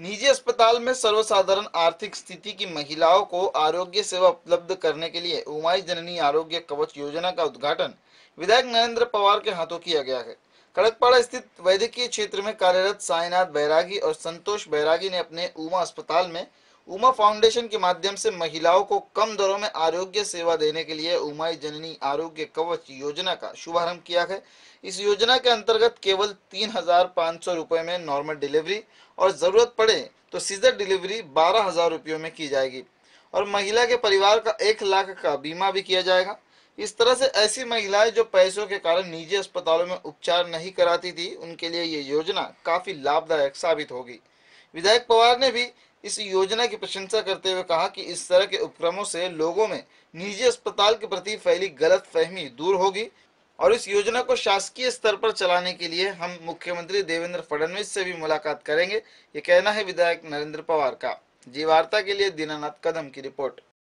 निजी अस्पताल में सर्वसाधारण आर्थिक स्थिति की महिलाओं को आरोग्य सेवा उपलब्ध करने के लिए उमाई जननी आरोग्य कवच योजना का उद्घाटन विधायक नरेंद्र पवार के हाथों किया गया है कड़कपाड़ा स्थित वैद्यकीय क्षेत्र में कार्यरत साईनाथ बैरागी और संतोष बैरागी ने अपने उमा अस्पताल में उमा फाउंडेशन के माध्यम से महिलाओं को कम दरों में आरोग्य सेवा देने के लिए उमाई जननी आरोग्य कवच योजना का शुभारंभ किया है इस योजना के अंतर्गत केवल तीन हजार पाँच सौ रुपये में नॉर्मल डिलीवरी और ज़रूरत पड़े तो सीजर डिलीवरी बारह हजार रुपयों में की जाएगी और महिला के परिवार का एक लाख का बीमा भी किया जाएगा इस तरह से ऐसी महिलाएं जो पैसों के कारण निजी अस्पतालों में उपचार नहीं कराती थी उनके लिए ये योजना काफ़ी लाभदायक साबित होगी विधायक पवार ने भी इस योजना की प्रशंसा करते हुए कहा कि इस तरह के उपक्रमों से लोगों में निजी अस्पताल के प्रति फैली गलत फहमी दूर होगी और इस योजना को शासकीय स्तर पर चलाने के लिए हम मुख्यमंत्री देवेंद्र फडणवीस से भी मुलाकात करेंगे ये कहना है विधायक नरेंद्र पवार का वार्ता के लिए दीनानाथ कदम की रिपोर्ट